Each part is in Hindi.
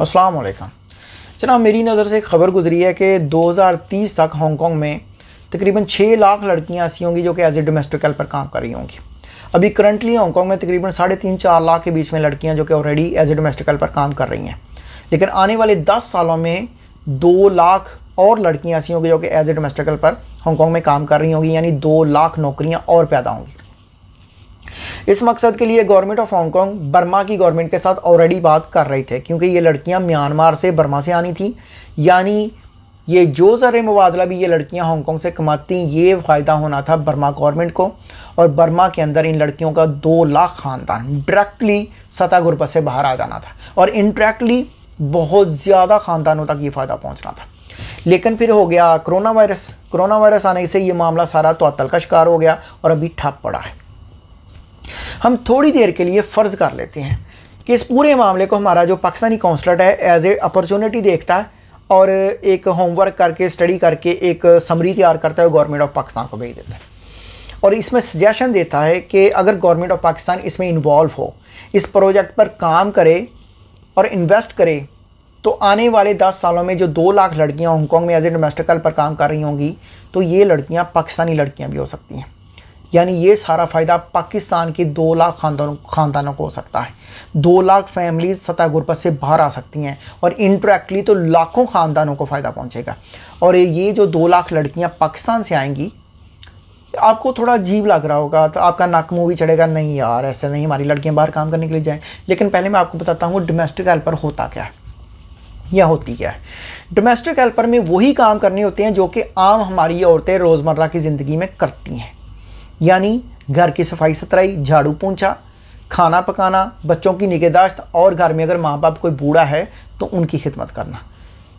अस्सलाम वालेकुम जनाब मेरी नज़र से खबर गुजरी है कि 2030 तक हांगकॉन्ग में तकरीबन 6 लाख लड़कियां ऐसी होंगी जो कि एज ए डोमेस्टिक हेल्पर काम कर रही होंगी अभी करंटली हांगकॉन्ग में तकरीबन साढ़े तीन चार लाख के बीच में लड़कियां जो कि already as a domestic helper काम कर रही हैं लेकिन आने वाले दस सालों में दो लाख और लड़कियाँ ऐसी होंगी जो कि as a domestic helper Hong Kong में काम कर रही होंगी यानी दो लाख नौकरियाँ और पैदा होंगी इस मकसद के लिए गवर्नमेंट ऑफ हांगकॉन्ग बर्मा की गवर्नमेंट के साथ ऑलरेडी बात कर रही थे क्योंकि ये लड़कियाँ म्यांमार से बर्मा से आनी थी यानी ये जो ज़र मुबादला भी ये लड़कियाँ हांगकॉन्ग से कमाती ये फ़ायदा होना था बर्मा गवर्नमेंट को और बर्मा के अंदर इन लड़कियों का दो लाख ख़ानदान डायरेक्टली सतह गुरबत से बाहर आ जाना था और इनडायरेक्टली बहुत ज़्यादा ख़ानदानों तक ये फ़ायदा पहुँचना था लेकिन फिर हो गया कोरोना वायरस कोरोना वायरस आने से ये मामला सारा तो का शिकार हो गया और अभी ठप पड़ा है हम थोड़ी देर के लिए फ़र्ज़ कर लेते हैं कि इस पूरे मामले को हमारा जो पाकिस्तानी काउंसलर है एज ए अपॉर्चुनिटी देखता है और एक होमवर्क करके स्टडी करके एक समरी तैयार करता है गवर्नमेंट ऑफ पाकिस्तान को भेज देता है और इसमें सजेशन देता है कि अगर गवर्नमेंट ऑफ पाकिस्तान इसमें इन्वॉल्व हो इस प्रोजेक्ट पर काम करे और इन्वेस्ट करे तो आने वाले दस सालों में जो दो लाख लड़कियां हांगकॉन्ग में एज ए डोमेस्टिकल पर काम कर रही होंगी तो ये लड़कियां पाकिस्तानी लड़कियां भी हो सकती हैं यानी ये सारा फ़ायदा पाकिस्तान के दो लाख खानदानों खानदानों को हो सकता है दो लाख फैमिलीज सतह गुरबत से बाहर आ सकती हैं और इनडायरेक्टली तो लाखों ख़ानदानों को फ़ायदा पहुँचेगा और ये जो दो लाख लड़कियाँ पाकिस्तान से आएंगी आपको थोड़ा अजीब लग रहा होगा तो आपका नाक मुँह भी चढ़ेगा नहीं यार ऐसा नहीं हमारी लड़कियाँ बाहर काम करने के लिए जाएँ लेकिन पहले मैं आपको बताता हूँ डोमेस्टिक हेल्पर होता क्या है या होती क्या है डोमेस्टिक हेल्पर में वही काम करने होते हैं जो कि आम हमारी औरतें रोज़मर्रा की ज़िंदगी में करती हैं यानी घर की सफाई सुथराई झाड़ू पोंछा खाना पकाना बच्चों की निगहदाश्त और घर में अगर माँ बाप कोई बूढ़ा है तो उनकी खिदमत करना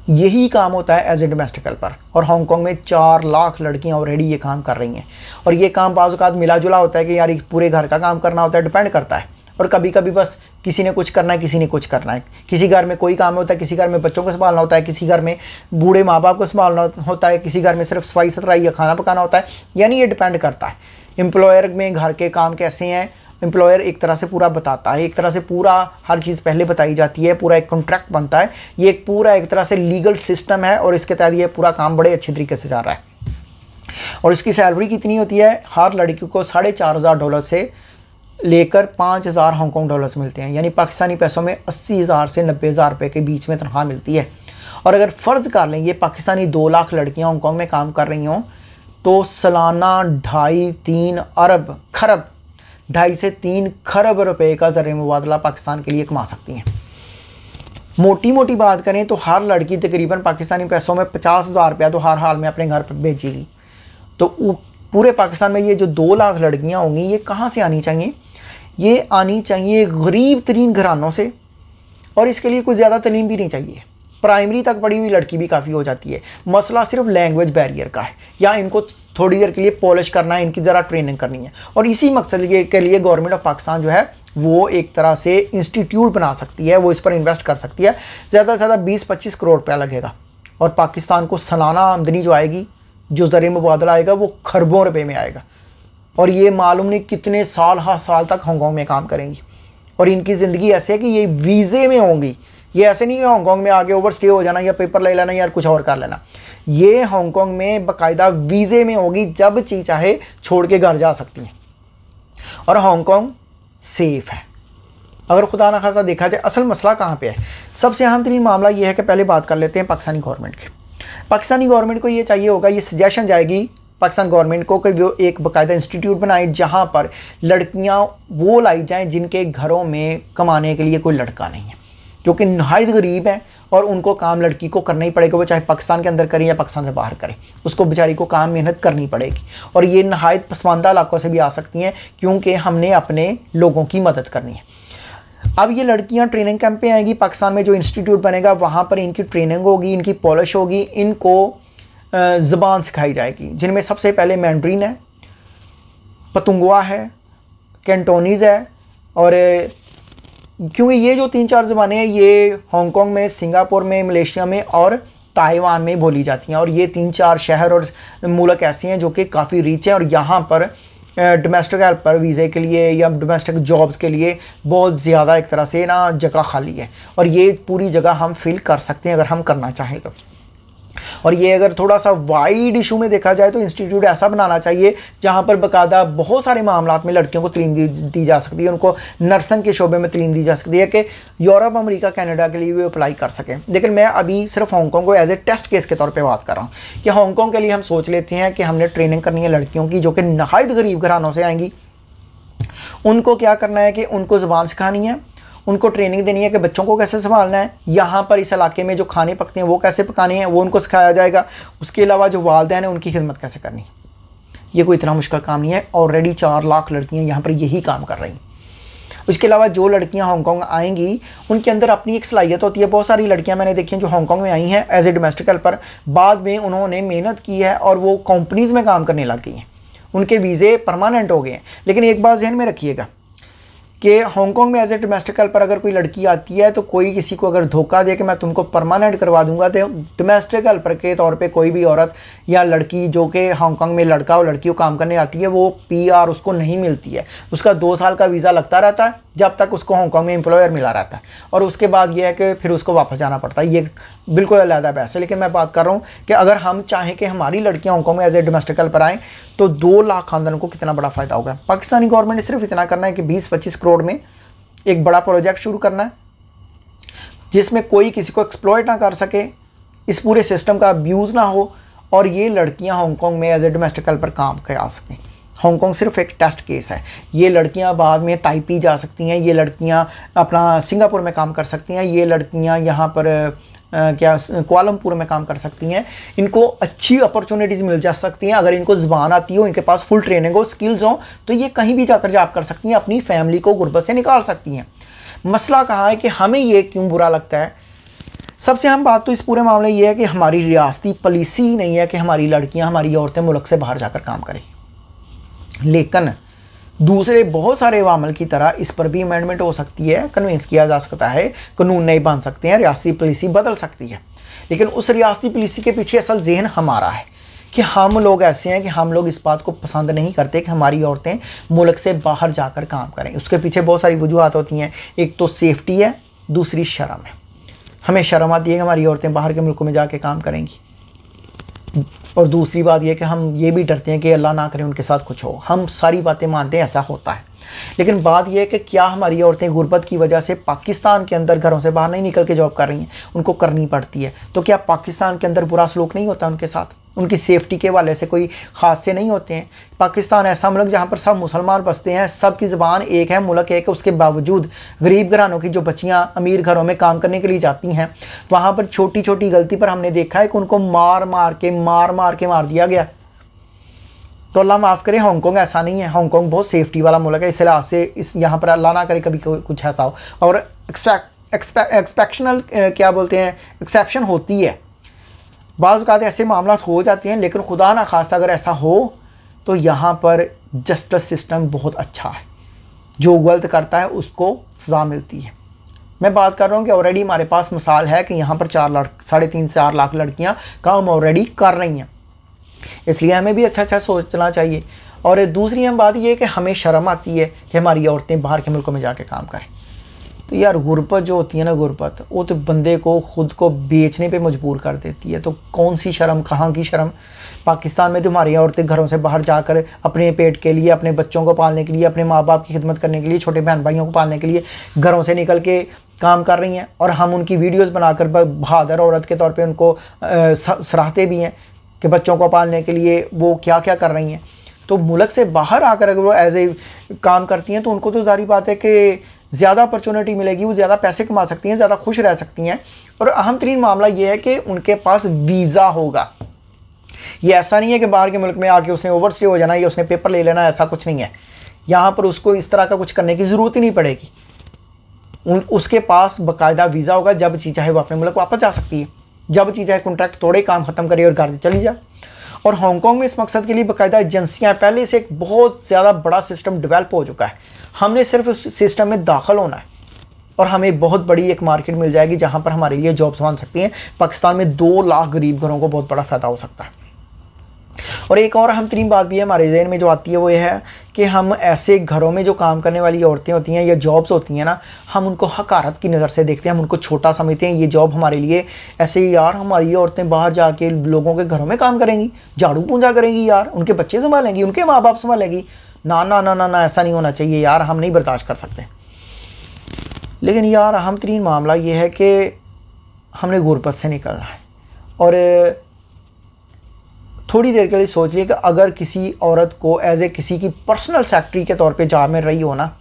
यही काम होता है एज ए डोमेस्टिक हेल्पर और हांगकॉन्ग में चार लाख लड़कियाँ ऑलरेडी ये काम कर रही हैं और ये काम बाज़ात मिला जुला होता है कि यार पूरे घर का काम करना होता है डिपेंड करता है और कभी कभी बस किसी ने कुछ करना है किसी ने कुछ करना है किसी घर में कोई काम होता है किसी घर में बच्चों को संभालना होता है किसी घर में बूढ़े माँ बाप को संभालना होता है किसी घर में सिर्फ सफाई सुथराई या खाना पकाना होता है यानी ये डिपेंड करता है एम्प्लॉयर में घर के काम कैसे हैं एम्प्लॉयर एक तरह से पूरा बताता है एक तरह से पूरा हर चीज़ पहले बताई जाती है पूरा एक कॉन्ट्रैक्ट बनता है ये एक पूरा एक तरह से लीगल सिस्टम है और इसके तहत ये पूरा काम बड़े अच्छे तरीके से जा रहा है और इसकी सैलरी कितनी होती है हर लड़की को साढ़े चार हज़ार डॉलर से लेकर पाँच हज़ार हॉन्गकॉन्ग डॉलर्स मिलते हैं यानी पाकिस्तानी पैसों में अस्सी हज़ार से नब्बे हज़ार रुपये के बीच में तनख्वाह मिलती है और अगर फ़र्ज़ कर लें ये पाकिस्तानी दो लाख लड़कियाँ हॉन्गकॉन्ग में काम कर रही हों तो सालाना ढाई तीन अरब खरब ढाई से तीन खरब रुपये का ज़र मुबादला पाकिस्तान के लिए कमा सकती हैं मोटी मोटी बात करें तो हर लड़की तकरीबन पाकिस्तानी पैसों में पचास हज़ार रुपया तो हर हाल में अपने घर पर भेजेगी तो पूरे पाकिस्तान में ये जो दो लाख लड़कियाँ होंगी ये कहाँ से आनी चाहिए ये आनी चाहिए गरीब तरीन घरानों से और इसके लिए कुछ ज़्यादा तलीम भी नहीं चाहिए प्राइमरी तक पढ़ी हुई लड़की भी काफ़ी हो जाती है मसला सिर्फ लैंग्वेज बैरियर का है या इनको थोड़ी देर के लिए पॉलिश करना है इनकी ज़रा ट्रेनिंग करनी है और इसी मकसद के लिए गवर्नमेंट ऑफ पाकिस्तान जो है वो एक तरह से इंस्टीट्यूट बना सकती है वो इस पर इन्वेस्ट कर सकती है ज़्यादा से ज़्यादा बीस पच्चीस करोड़ रुपया लगेगा और पाकिस्तान को सालाना आमदनी जो आएगी जो ज़र मुबादला आएगा वो खरबों रुपये में आएगा और ये मालूम नहीं कितने साल हर हाँ, साल तक हांगकॉन्ग में काम करेंगी और इनकी ज़िंदगी ऐसे है कि ये वीज़े में होंगी ये ऐसे नहीं है हांगकॉन्ग में आगे ओवर स्टे हो जाना या पेपर ले लेना या कुछ और कर लेना ये हांगकॉन्ग में बाकायदा वीज़े में होगी जब ची चाहे छोड़ के घर जा सकती हैं और हांगकॉन्ग सेफ़ है अगर खुदा न खासा देखा जाए असल मसला कहाँ पे है सबसे अहम तरीन मामला ये है कि पहले बात कर लेते हैं पाकिस्तानी गवर्नमेंट की पाकिस्तानी गवर्नमेंट को ये चाहिए होगा ये सजेशन जाएगी पाकिस्तान गवर्नमेंट को कि वो एक बाकायदा इंस्टीट्यूट बनाए जहाँ पर लड़कियाँ वो लाई जाएँ जिनके घरों में कमाने के लिए कोई लड़का नहीं है जो कि नहायत गरीब हैं और उनको काम लड़की को करना ही पड़ेगा वो चाहे पाकिस्तान के अंदर करें या पाकिस्तान से बाहर करें उसको बेचारी को काम मेहनत करनी पड़ेगी और ये नहायत पसमानदा इलाकों से भी आ सकती हैं क्योंकि हमने अपने लोगों की मदद करनी है अब ये लड़कियां ट्रेनिंग कैंप पे आएंगी पाकिस्तान में जो इंस्टीट्यूट बनेगा वहाँ पर इनकी ट्रेनिंग होगी इनकी पॉलिश होगी इनको ज़बान सिखाई जाएगी जिनमें सबसे पहले मैंड्रीन है पतुंगवा है कैंटोनीज़ है और क्योंकि ये जो तीन चार ज़बानें हैं ये हांगकॉन्ग में सिंगापुर में मलेशिया में और ताइवान में बोली जाती हैं और ये तीन चार शहर और मूलक ऐसे हैं जो कि काफ़ी रिच हैं और यहाँ पर डोमेस्टिक हेल्पर वीज़े के लिए या डोमेस्टिक जॉब्स के लिए बहुत ज़्यादा एक तरह से ना जगह खाली है और ये पूरी जगह हम फिल कर सकते हैं अगर हम करना चाहें तो और ये अगर थोड़ा सा वाइड इशू में देखा जाए तो इंस्टीट्यूट ऐसा बनाना चाहिए जहाँ पर बकायदा बहुत सारे मामला में लड़कियों को तलीम दी, दी जा सकती है उनको नर्सिंग के शोबे में तलीम दी जा सकती है कि यूरोप अमरीका कैनेडा के लिए भी अप्लाई कर सकें लेकिन मैं अभी सिर्फ हॉन्गकॉन्ग को एज ए टेस्ट केस के तौर पर बात कर रहा हूँ कि हॉन्गकॉन्ग के लिए हम सोच लेते हैं कि हमने ट्रेनिंग करनी है लड़कियों की जो कि नहायत गरीब घरानों से आएंगी उनको क्या करना है कि उनको ज़बान सिखानी है उनको ट्रेनिंग देनी है कि बच्चों को कैसे संभालना है यहाँ पर इस इलाके में जो खाने पकते हैं वो कैसे पकाने हैं वो उनको सिखाया जाएगा उसके अलावा जो वालदेन है उनकी खिदमत कैसे करनी ये कोई इतना मुश्किल काम नहीं है ऑलरेडी चार लाख लड़कियाँ यहाँ पर यही काम कर रही हैं उसके अलावा जो लड़कियाँ हांगकॉन्ग आएंगी उनके अंदर अपनी एक सलाहियत होती है बहुत सारी लड़कियाँ मैंने देखी हैं जो हांगकॉन्ग में आई हैं एज ए डोमेस्टिक हेल्पर बाद में उन्होंने मेहनत की है और वो कंपनीज़ में काम करने लग गई हैं उनके वीज़े परमानेंट हो गए हैं लेकिन एक बात जहन में रखिएगा कि हांगकॉन्ग में एज ए डोमेस्टिक हेल्पर अगर कोई लड़की आती है तो कोई किसी को अगर धोखा दे कि मैं तुमको परमानेंट करवा दूंगा तो डोमेस्टिक हेल्पर के तौर पे कोई भी औरत या लड़की जो कि हांगकॉन्ग में लड़का और लड़की को काम करने आती है वो पी आर उसको नहीं मिलती है उसका दो साल का वीज़ा लगता रहता है जब तक उसको हांगकॉन्ग में एम्प्लॉयर मिला रहता है और उसके बाद यह है कि फिर उसको वापस जाना पड़ता है ये बिल्कुल अलहदा पैसे लेकिन मैं बात कर रहा हूँ कि अगर हम चाहें कि हमारी लड़कियाँ हॉन्गकॉन्ग में एज ए डोमेस्टिक हेल्पर आएँ तो दो लाख खानदानों को कितना बड़ा फ़ायदा होगा पाकिस्तानी गवर्नमेंट ने सिर्फ इतना करना है कि बीस पच्चीस करोड़ में एक बड़ा प्रोजेक्ट शुरू करना है जिसमें कोई किसी को एक्सप्लॉयट ना कर सके इस पूरे सिस्टम का अब्यूज़ ना हो और ये लड़कियाँ हॉन्गकॉन्ग में एज ए डोमेस्टिक हेल्पर काम कर आ सकें हॉन्गकॉन्ग सिर्फ एक टेस्ट केस है ये लड़कियां बाद में ताइपी जा सकती हैं ये लड़कियां अपना सिंगापुर में काम कर सकती हैं ये लड़कियां यहाँ पर क्या कोलमपुर में काम कर सकती हैं इनको अच्छी अपॉर्चुनिटीज़ मिल जा सकती हैं अगर इनको ज़बान आती हो इनके पास फुल ट्रेनिंग हो स्किल्स हो तो ये कहीं भी जाकर जॉब कर सकती हैं अपनी फैमिली को ग़ुरबत से निकाल सकती हैं मसला कहाँ है कि हमें ये क्यों बुरा लगता है सबसे अहम बात तो इस पूरे मामले ये है कि हमारी रियासती पॉलिसी ही नहीं है कि हमारी लड़कियां हमारी औरतें मुल्क से बाहर जाकर काम करें लेकिन दूसरे बहुत सारे वामल की तरह इस पर भी अमेंडमेंट हो सकती है कन्विंस किया जा सकता है कानून नहीं बन सकते हैं रियासती पॉलिसी बदल सकती है लेकिन उस रियासती पॉलिसी के पीछे असल जहन हमारा है कि हम लोग ऐसे हैं कि हम लोग इस बात को पसंद नहीं करते कि हमारी औरतें मुल्क से बाहर जाकर काम करें उसके पीछे बहुत सारी वजूहत होती हैं एक तो सेफ्टी है दूसरी शर्म है हमें शर्म आती है कि हमारी औरतें बाहर के मुल्कों में जाके काम करेंगी और दूसरी बात यह कि हम ये भी डरते हैं कि अल्लाह ना करें उनके साथ कुछ हो हम सारी बातें मानते हैं ऐसा होता है लेकिन बात यह है कि क्या हमारी औरतें गुर्बत की वजह से पाकिस्तान के अंदर घरों से बाहर नहीं निकल के जॉब कर रही हैं उनको करनी पड़ती है तो क्या पाकिस्तान के अंदर बुरा सलूक नहीं होता उनके साथ उनकी सेफ्टी के वाले से कोई से नहीं होते हैं पाकिस्तान ऐसा मुल्क जहाँ पर सब मुसलमान बसते हैं सब की ज़बान एक है मुल्क एक है उसके बावजूद गरीब घरानों की जो बच्चियाँ अमीर घरों में काम करने के लिए जाती हैं वहाँ पर छोटी छोटी गलती पर हमने देखा है कि उनको मार मार के मार मार के मार दिया गया तो अल्लाह माफ़ करे हांगकॉन्ग ऐसा नहीं है हांगकॉन्ग बहुत सेफ्टी वाला मुल्क है इस लिहाज से इस यहाँ पर अल्लाह ना करे कभी कुछ ऐसा हो और एक्सपेक्शनल क्या बोलते हैं एक्सेप्शन होती है बाज़ात ऐसे मामला हो जाते हैं लेकिन खुदा ना खासा अगर ऐसा हो तो यहाँ पर जस्टिस सिस्टम बहुत अच्छा है जो गलत करता है उसको सज़ा मिलती है मैं बात कर रहा हूँ कि ऑलरेडी हमारे पास मिसाल है कि यहाँ पर चार लाख साढ़े तीन चार लाख लड़कियाँ काम ऑलरेडी कर रही हैं इसलिए हमें भी अच्छा अच्छा सोचना चाहिए और दूसरी हम बात ये है कि हमें शर्म आती है कि हमारी औरतें बाहर के मुल्कों में जा काम करें तो यार गुरबत जो होती है ना गुरबत वो तो बंदे को ख़ुद को बेचने पे मजबूर कर देती है तो कौन सी शर्म कहाँ की शर्म पाकिस्तान में तो हमारी औरतें घरों से बाहर जाकर अपने पेट के लिए अपने बच्चों को पालने के लिए अपने माँ बाप की खिदमत करने के लिए छोटे बहन भाइयों को पालने के लिए घरों से निकल के काम कर रही हैं और हम उनकी वीडियोस बनाकर बहादुर औरत के तौर पे उनको सराहते भी हैं कि बच्चों को पालने के लिए वो क्या क्या कर रही हैं तो मुल्क से बाहर आकर अगर वो एज ए काम करती हैं तो उनको तो जारी बात है कि ज़्यादा अपॉर्चुनिटी मिलेगी वो ज़्यादा पैसे कमा सकती हैं ज़्यादा खुश रह सकती हैं और अहम तरीन मामला ये है कि उनके पास वीज़ा होगा ये ऐसा नहीं है कि बाहर के मुल्क में आके उसने ओवर स्टे हो जाना या उसने पेपर ले लेना ऐसा कुछ नहीं है यहाँ पर उसको इस तरह का कुछ करने की ज़रूरत ही नहीं पड़ेगी उन उसके पास बाकायदा वीज़ा होगा जब चाहे वो अपने मुल्क वापस जा सकती है जब चीज़ है कॉन्ट्रैक्ट तोड़े काम ख़त्म करे और घर से चली जाए और हांगकॉन्ग में इस मकसद के लिए बाकायदा एजेंसियाँ पहले से एक बहुत ज़्यादा बड़ा सिस्टम डिवेल्प हो चुका है हमने सिर्फ उस सिस्टम में दाखिल होना है और हमें बहुत बड़ी एक मार्केट मिल जाएगी जहाँ पर हमारे लिए जॉब्स बन सकती हैं पाकिस्तान में दो लाख गरीब घरों को बहुत बड़ा फ़ायदा हो सकता है और एक और अहम तरीन बात भी है हमारे जहन में जो आती है वो ये है कि हम ऐसे घरों में जो काम करने वाली औरतें होती हैं या जॉब्स होती हैं ना हम उनको हकारत की नज़र से देखते हैं हम उनको छोटा समझते हैं ये जॉब हमारे लिए ऐसे ही यार हमारी औरतें बाहर जाके लोगों के घरों में काम करेंगी झाड़ू पूजा करेंगी यार उनके बच्चे संभालेंगी उनके माँ बाप संभालेंगी ना ना ना ना ना ऐसा नहीं होना चाहिए यार हम नहीं बर्दाश्त कर सकते लेकिन यार अहम तरीन मामला ये है कि हमने गुरबत से निकलना है और थोड़ी देर के लिए सोच लिए कि अगर किसी औरत को एज ए किसी की पर्सनल सेक्रेटरी के तौर पे जहाँ में रही हो ना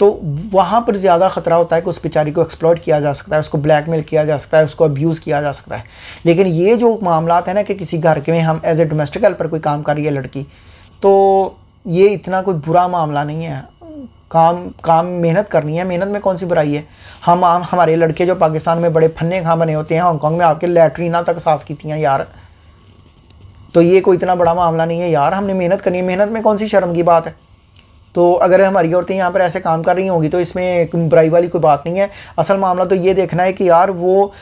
तो वहाँ पर ज़्यादा ख़तरा होता है कि उस बेचारी को एक्सप्लॉयट किया जा सकता है उसको ब्लैकमेल किया जा सकता है उसको अब्यूज़ किया जा सकता है लेकिन ये जो मामला है ना कि किसी घर के में हम एज ए डोमेस्टिक हेल्पर कोई काम कर रही है लड़की तो ये इतना कोई बुरा मामला नहीं है काम काम मेहनत करनी है मेहनत में कौन सी बुराई है हम आम हमारे लड़के जो पाकिस्तान में बड़े फन्ने खां बने होते हैं हांगकॉन्ग में आपके लेटरीना तक साफ़ की थी यार तो ये कोई इतना बड़ा मामला नहीं है यार हमने मेहनत करनी है मेहनत में कौन सी शर्म की बात है तो अगर हमारी औरतें यहाँ पर ऐसे काम कर रही होंगी तो इसमें बुराई वाली कोई बात नहीं है असल मामला तो ये देखना है कि यार वो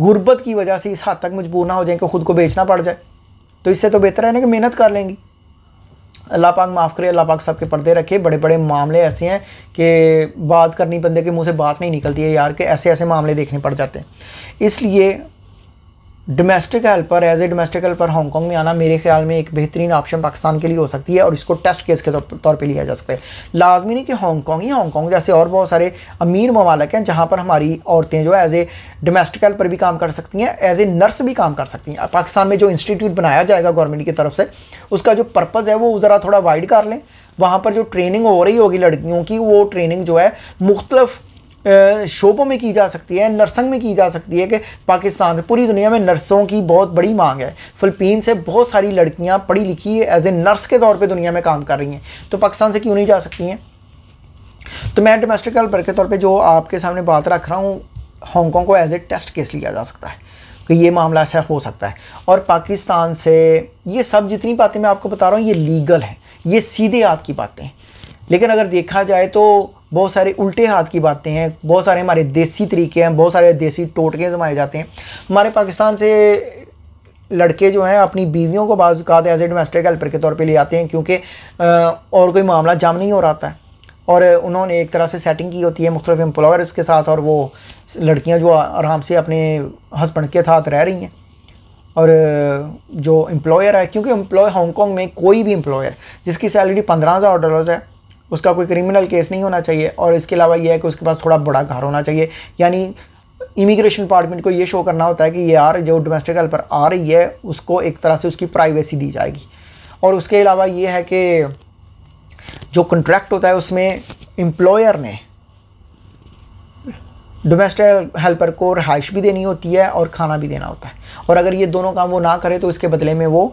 गुर्बत की वजह से इस हद तक मजबूर ना हो जाए कि ख़ुद को बेचना पड़ जाए तो इससे तो बेहतर है ना कि मेहनत कर लेंगी अल्लाह पाक माफ़ करे अल्लाह पाक सब के पर्दे रखे बड़े बड़े मामले ऐसे हैं कि बात करनी बंदे के मुंह से बात नहीं निकलती है यार के ऐसे ऐसे मामले देखने पड़ जाते हैं इसलिए domestic helper as a domestic helper Hong Kong में आना मेरे ख्याल में एक बेहतरीन ऑप्शन पाकिस्तान के लिए हो सकती है और इसको टेस्ट केस के तौर पर लिया जा सकता है लाजमी नहीं कि हांगकॉन्ग ही हांगकॉन्ग जैसे और बहुत सारे अमीर ममालक हैं जहाँ पर हमारी औरतें जो एज ए डोमेस्टिक हेल्पर भी काम कर सकती हैं एज ए नर्स भी काम कर सकती हैं पाकिस्तान में जो इंस्टीट्यूट बनाया जाएगा गवर्नमेंट की तरफ से उसका जो पर्पज़ है वो ज़रा थोड़ा वाइड कर लें वहाँ पर जो ट्रेनिंग हो रही होगी लड़कियों की वो ट्रेनिंग जो है मुख्तफ़ शोबों में की जा सकती है नर्संग में की जा सकती है कि पाकिस्तान पूरी दुनिया में नर्सों की बहुत बड़ी मांग है फ़िलिपीन से बहुत सारी लड़कियाँ पढ़ी लिखी है एज ए नर्स के तौर पर दुनिया में काम कर रही हैं तो पाकिस्तान से क्यों नहीं जा सकती हैं तो मैं डोमेस्टिक हेल्पर के तौर पर जो आपके सामने बात रख रहा हूँ हॉन्गकॉन्ग को एज ए टेस्ट केस लिया जा सकता है कि ये मामला ऐसा हो सकता है और पाकिस्तान से ये सब जितनी बातें मैं आपको बता रहा हूँ ये लीगल है ये सीधे हाथ की बातें हैं लेकिन अगर देखा जाए तो बहुत सारे उल्टे हाथ की बातें हैं बहुत सारे हमारे देसी तरीके हैं बहुत सारे देसी टोटके जमाए जाते हैं हमारे पाकिस्तान से लड़के जो हैं अपनी बीवियों को का एज ए डोमेस्टिक हेल्पर के तौर पे ले आते हैं क्योंकि और कोई मामला जाम नहीं हो रहा था और उन्होंने एक तरह से सेटिंग की होती है मुख्तलिफ एम्प्लॉयर्स के साथ और वो लड़कियां जो आराम से अपने हस्बैंड के साथ रह रही हैं और जो एम्प्लॉयर है क्योंकि एम्प्लॉय हांगकॉन्ग में कोई भी एम्प्लॉयर जिसकी सैलरी पंद्रह हज़ार डॉलर्स है उसका कोई क्रिमिनल केस नहीं होना चाहिए और इसके अलावा यह है कि उसके पास थोड़ा बड़ा घर होना चाहिए यानी इमिग्रेशन डिपार्टमेंट को ये शो करना होता है कि ये यार जो डोमेस्टिक हेल्पर आ रही है उसको एक तरह से उसकी प्राइवेसी दी जाएगी और उसके अलावा ये है कि जो कॉन्ट्रैक्ट होता है उसमें एम्प्लॉयर ने डोमेस्टिक हेल्पर को रहाइश भी देनी होती है और खाना भी देना होता है और अगर ये दोनों काम वो ना करे तो इसके बदले में वो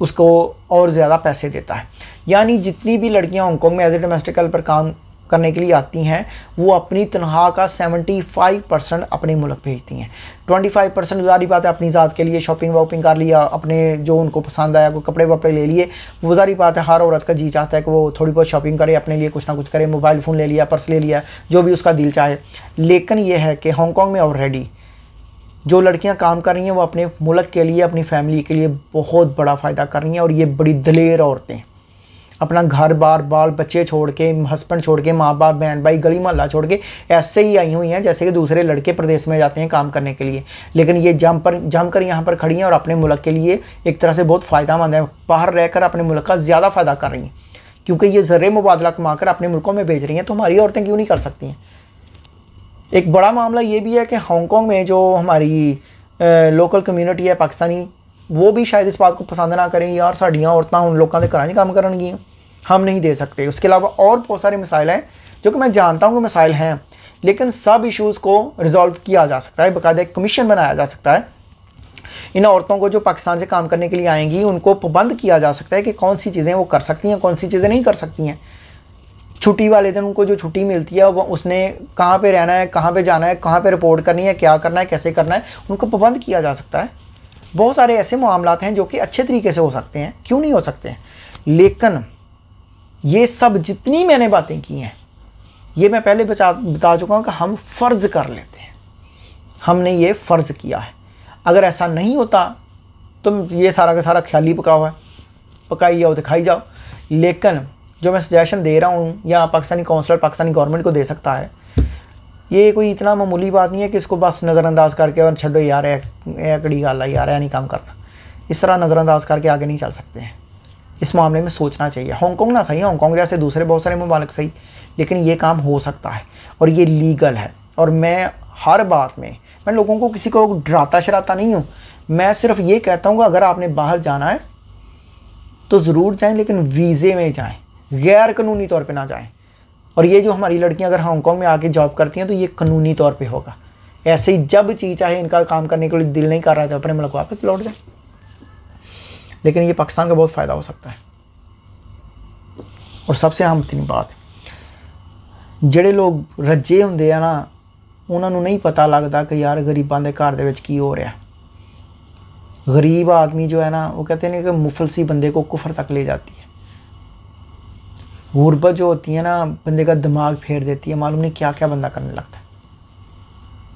उसको और ज़्यादा पैसे देता है यानी जितनी भी लड़कियां हांगकॉन्ग में एज ए डोमेस्टिक हेल्पर काम करने के लिए आती हैं वो अपनी तनख्वाह का 75 परसेंट अपने मुल्क भेजती हैं 25 परसेंट गुजारी बात है अपनी ज़ात के लिए शॉपिंग वॉपिंग कर लिया अपने जो उनको पसंद आया कोई कपड़े वपड़े ले लिए वो जारी बात है हर औरत का जी चाहता है कि वो थोड़ी बहुत शॉपिंग करे अपने लिए कुछ ना कुछ करे मोबाइल फ़ोन ले लिया पर्स ले लिया जो भी उसका दिल चाहे लेकिन यह है कि हांगकॉन्ग में ऑलरेडी जो लड़कियां काम कर रही हैं वो अपने मुल्क के लिए अपनी फैमिली के लिए बहुत बड़ा फ़ायदा कर रही हैं और ये बड़ी दलेर औरतें अपना घर बार बाल बच्चे छोड़ के हस्बैंड छोड़ के माँ बाप बहन भाई गली मोहल्ला छोड़ के ऐसे ही आई हुई हैं जैसे कि दूसरे लड़के प्रदेश में जाते हैं काम करने के लिए लेकिन ये जम पर जम कर यहाँ पर खड़ी हैं और अपने मुल्क के लिए एक तरह से बहुत फ़ायदा मंद है बाहर रहकर अपने मुल्क का ज़्यादा फ़ायदा कर रही हैं क्योंकि ये ज़र मुबादला कमा कर अपने मुल्कों में भेज रही हैं तो हमारी औरतें क्यों नहीं कर सकती हैं एक बड़ा मामला ये भी है कि हांगकॉन्ग में जो हमारी लोकल कम्युनिटी है पाकिस्तानी वो भी शायद इस बात को पसंद ना करें यार साढ़िया औरत उन लोगों के घर ही काम कर हम नहीं दे सकते उसके अलावा और बहुत सारे मिसाइल हैं जो कि मैं जानता हूँ कि मिसाइल हैं लेकिन सब इश्यूज़ को रिजॉल्व किया जा सकता है बाकायदा एक कमीशन बनाया जा सकता है इन औरतों को जो पाकिस्तान से काम करने के लिए आएंगी उनको पाबंद किया जा सकता है कि कौन सी चीज़ें वो कर सकती हैं कौन सी चीज़ें नहीं कर सकती हैं छुट्टी वाले दिन उनको जो छुट्टी मिलती है उसने कहाँ पर रहना है कहाँ पर जाना है कहाँ पर रिपोर्ट करनी है क्या करना है कैसे करना है उनको पाबंद किया जा सकता है बहुत सारे ऐसे मामला हैं जो कि अच्छे तरीके से हो सकते हैं क्यों नहीं हो सकते हैं लेकिन ये सब जितनी मैंने बातें की हैं ये मैं पहले बचा बता चुका हूँ कि हम फ़र्ज़ कर लेते हैं हमने ये फ़र्ज़ किया है अगर ऐसा नहीं होता तो ये सारा का सारा ख्याली पका हुआ है पकाई जाओ दिखाई जाओ लेकिन जो मैं सजेशन दे रहा हूँ या पाकिस्तानी काउंसलर पाकिस्तानी गवर्नमेंट को दे सकता है ये कोई इतना मामूली बात नहीं है कि इसको बस नज़रअंदाज करके और छोड़ो यार एकड़ी गाल यार या नहीं काम करना इस तरह नज़रअंदाज करके आगे नहीं चल सकते हैं इस मामले में सोचना चाहिए हांगकॉन्ग ना सही हांगकॉन्ग जैसे दूसरे बहुत सारे ममालक सही लेकिन ये काम हो सकता है और ये लीगल है और मैं हर बात में मैं लोगों को किसी को डराता शराता नहीं हूँ मैं सिर्फ ये कहता हूँ अगर आपने बाहर जाना है तो ज़रूर जाएँ लेकिन वीज़े में जाएँ गैर कानूनी तौर पे ना जाएं और ये जो हमारी लड़कियां अगर हांगकांग में आके जॉब करती हैं तो ये कानूनी तौर पे होगा ऐसे ही जब चीज चाहे इनका काम करने के लिए दिल नहीं कर रहा था अपने मुल्क वापस लौट जाए लेकिन ये पाकिस्तान का बहुत फ़ायदा हो सकता है और सबसे अहम तीन बात जड़े लोग रजे होंगे ना उन्होंने नहीं पता लगता कि यार ਕਿ के घर ਦੇ हो रहा ਵਿੱਚ गरीब आदमी जो है ना वो कहते हैं कि मुफलसी बंदे को कुफर तक ले जाती है गुर्बत जो होती है ना बंदे का दिमाग फेर देती है मालूम नहीं क्या क्या बंदा करने लगता है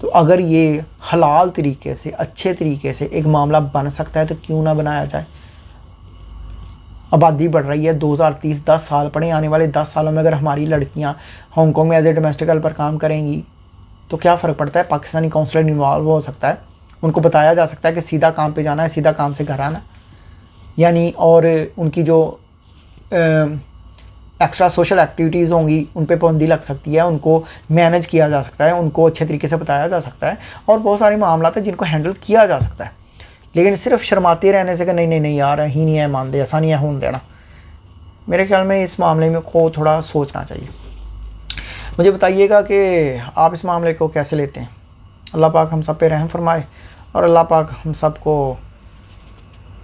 तो अगर ये हलाल तरीके से अच्छे तरीके से एक मामला बन सकता है तो क्यों ना बनाया जाए आबादी बढ़ रही है 2030 10 साल पड़े आने वाले 10 सालों में अगर हमारी लड़कियाँ हांगकॉन्ग में एज ए डोमेस्टिक हेल्पर काम करेंगी तो क्या फ़र्क पड़ता है पाकिस्तानी काउंसलर इन्वॉल्व हो सकता है उनको बताया जा सकता है कि सीधा काम पे जाना है सीधा काम से घर आना यानी और उनकी जो एक्स्ट्रा सोशल एक्टिविटीज़ होंगी उन पर पाबंदी लग सकती है उनको मैनेज किया जा सकता है उनको अच्छे तरीके से बताया जा सकता है और बहुत सारे मामला हैं जिनको हैंडल किया जा सकता है लेकिन सिर्फ शर्माते रहने से कि नहीं नहीं नहीं यार ही नहीं है मानते ऐसा नहीं है होने देना मेरे ख्याल में इस मामले में को थोड़ा सोचना चाहिए मुझे बताइएगा कि आप इस मामले को कैसे लेते हैं अल्लाह पाक हम सब पे रहम फरमाए और अल्लाह पाक हम सब को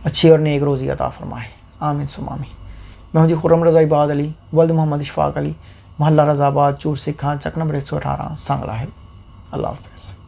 अच्छी और नेक रोज़ी अता फरमाए आमिन सुमामी मैं हूँ जी खुर्रम रज़ाईबाद अली वल्द मोहम्मद इशफाक अली महल्ला रज़ाबाद चूर सिखा चक नंबर एक सौ अठारह सांगला है अल्लाह हाफिज